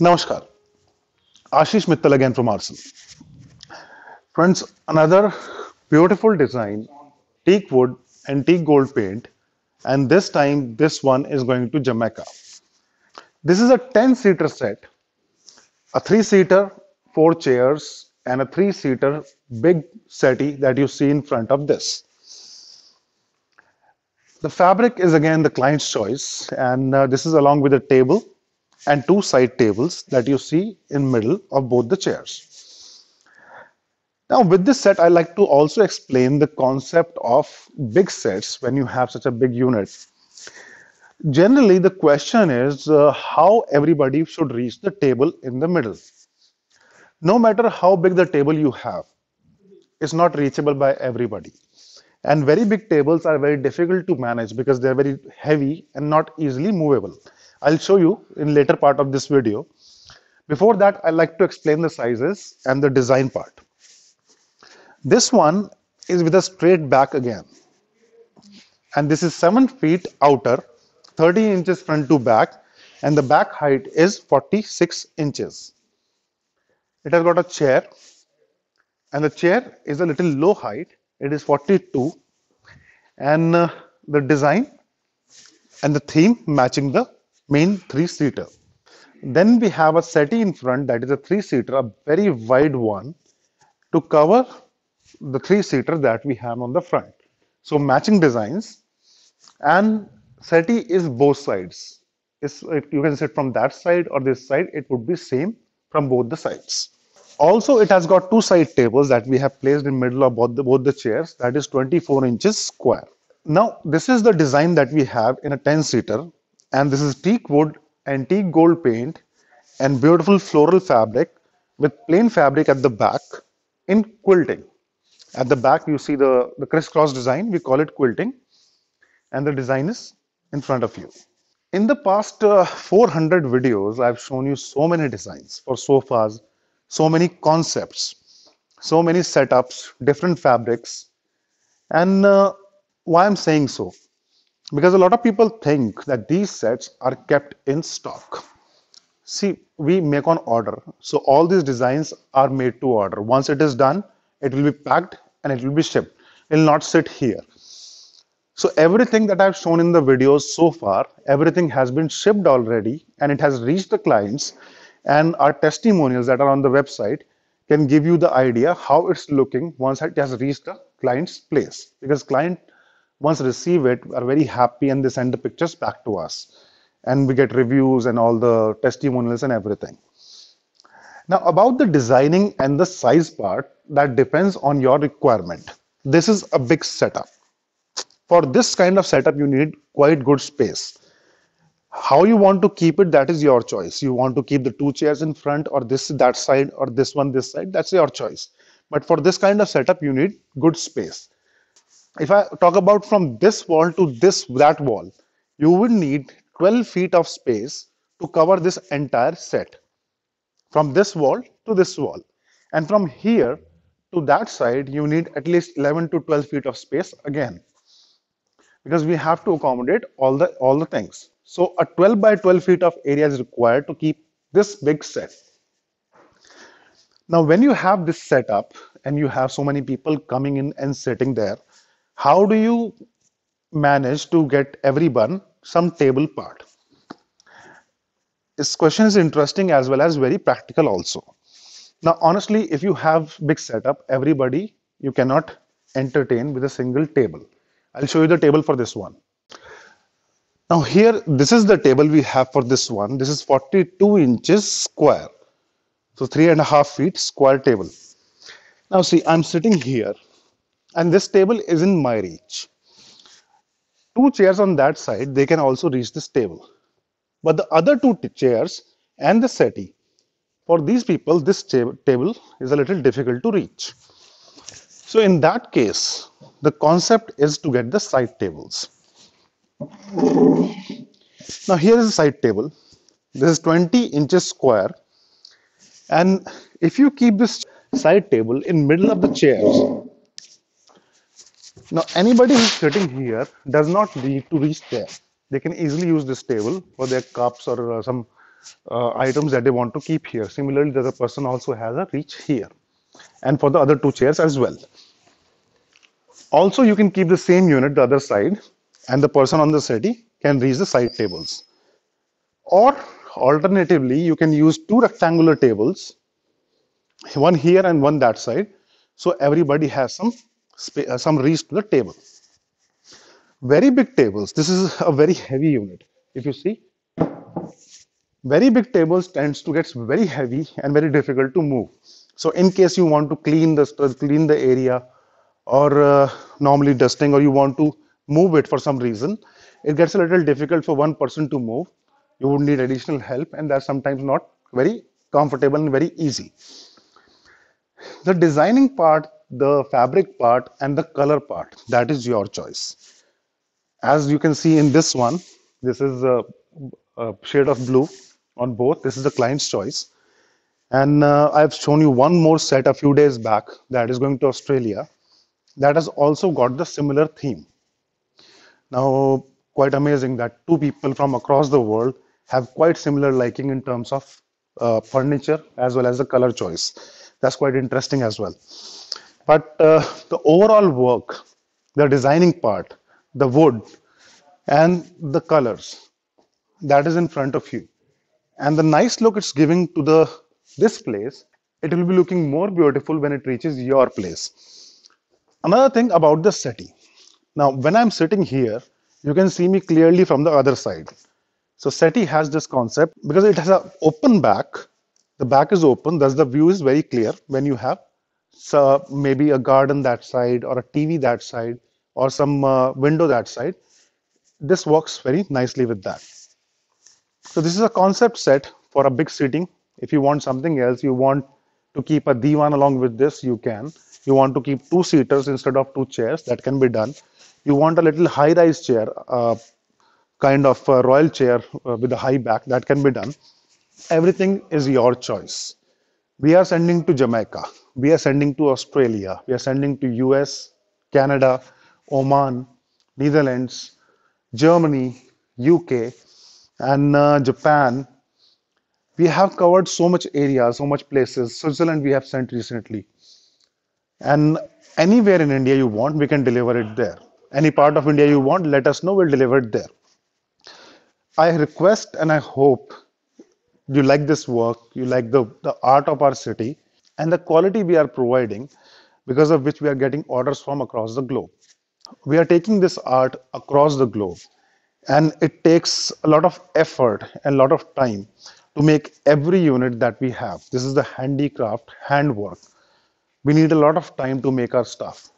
Namaskar. Ashish Mittal again from Arsenal. Friends, another beautiful design, teak wood and teak gold paint. And this time, this one is going to Jamaica. This is a 10 seater set, a three seater, four chairs, and a three seater big settee that you see in front of this. The fabric is again the client's choice, and uh, this is along with a table and two side tables that you see in middle of both the chairs. Now with this set, I like to also explain the concept of big sets when you have such a big unit. Generally, the question is uh, how everybody should reach the table in the middle. No matter how big the table you have, it's not reachable by everybody and very big tables are very difficult to manage because they're very heavy and not easily movable I'll show you in later part of this video. Before that, I'd like to explain the sizes and the design part. This one is with a straight back again. And this is 7 feet outer, 30 inches front to back, and the back height is 46 inches. It has got a chair, and the chair is a little low height, it is 42, and uh, the design and the theme matching the main three-seater. Then we have a settee in front that is a three-seater, a very wide one to cover the three-seater that we have on the front. So matching designs and settee is both sides. It's, you can sit from that side or this side, it would be same from both the sides. Also, it has got two side tables that we have placed in middle of both the, both the chairs that is 24 inches square. Now, this is the design that we have in a 10-seater and this is teak wood antique gold paint and beautiful floral fabric with plain fabric at the back in quilting. At the back you see the, the crisscross design, we call it quilting and the design is in front of you. In the past uh, 400 videos, I've shown you so many designs for sofas, so many concepts, so many setups, different fabrics. And uh, why I'm saying so, because a lot of people think that these sets are kept in stock see we make on order so all these designs are made to order once it is done it will be packed and it will be shipped it will not sit here so everything that i've shown in the videos so far everything has been shipped already and it has reached the clients and our testimonials that are on the website can give you the idea how it's looking once it has reached the client's place because client once receive it are very happy and they send the pictures back to us and we get reviews and all the testimonials and everything now about the designing and the size part that depends on your requirement this is a big setup for this kind of setup you need quite good space how you want to keep it that is your choice you want to keep the two chairs in front or this that side or this one this side that's your choice but for this kind of setup you need good space if I talk about from this wall to this that wall, you would need 12 feet of space to cover this entire set from this wall to this wall. And from here to that side, you need at least 11 to 12 feet of space again, because we have to accommodate all the, all the things. So a 12 by 12 feet of area is required to keep this big set. Now, when you have this set up and you have so many people coming in and sitting there, how do you manage to get everyone some table part this question is interesting as well as very practical also now honestly if you have big setup everybody you cannot entertain with a single table i'll show you the table for this one now here this is the table we have for this one this is 42 inches square so three and a half feet square table now see i'm sitting here and this table is in my reach two chairs on that side they can also reach this table but the other two chairs and the settee for these people this table is a little difficult to reach so in that case the concept is to get the side tables now here is a side table this is 20 inches square and if you keep this side table in middle of the chairs now anybody who's sitting here does not need to reach there. They can easily use this table for their cups or uh, some uh, items that they want to keep here. Similarly, the other person also has a reach here and for the other two chairs as well. Also, you can keep the same unit the other side and the person on the city can reach the side tables. Or alternatively, you can use two rectangular tables, one here and one that side. So everybody has some uh, some reach to the table. Very big tables, this is a very heavy unit. If you see, very big tables tends to get very heavy and very difficult to move. So in case you want to clean the clean the area or uh, normally dusting or you want to move it for some reason, it gets a little difficult for one person to move. You would need additional help and that's sometimes not very comfortable and very easy. The designing part the fabric part and the color part that is your choice as you can see in this one this is a, a shade of blue on both this is the client's choice and uh, i've shown you one more set a few days back that is going to australia that has also got the similar theme now quite amazing that two people from across the world have quite similar liking in terms of uh, furniture as well as the color choice that's quite interesting as well but uh, the overall work, the designing part, the wood, and the colors, that is in front of you. And the nice look it's giving to the this place, it will be looking more beautiful when it reaches your place. Another thing about the setting Now, when I'm sitting here, you can see me clearly from the other side. So SETI has this concept because it has an open back. The back is open, thus the view is very clear when you have so maybe a garden that side or a TV that side or some uh, window that side. This works very nicely with that. So this is a concept set for a big seating. If you want something else, you want to keep a divan along with this, you can. You want to keep two seaters instead of two chairs, that can be done. You want a little high-rise chair, uh, kind of royal chair uh, with a high back, that can be done. Everything is your choice. We are sending to Jamaica we are sending to Australia, we are sending to US, Canada, Oman, Netherlands, Germany, UK, and uh, Japan. We have covered so much area, so much places. Switzerland we have sent recently. And anywhere in India you want, we can deliver it there. Any part of India you want, let us know, we'll deliver it there. I request and I hope you like this work, you like the, the art of our city and the quality we are providing because of which we are getting orders from across the globe. We are taking this art across the globe and it takes a lot of effort and a lot of time to make every unit that we have. This is the handicraft, handwork. We need a lot of time to make our stuff.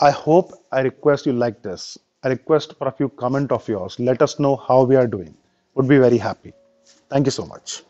I hope I request you like this. I request for a few comment of yours. Let us know how we are doing. Would be very happy. Thank you so much.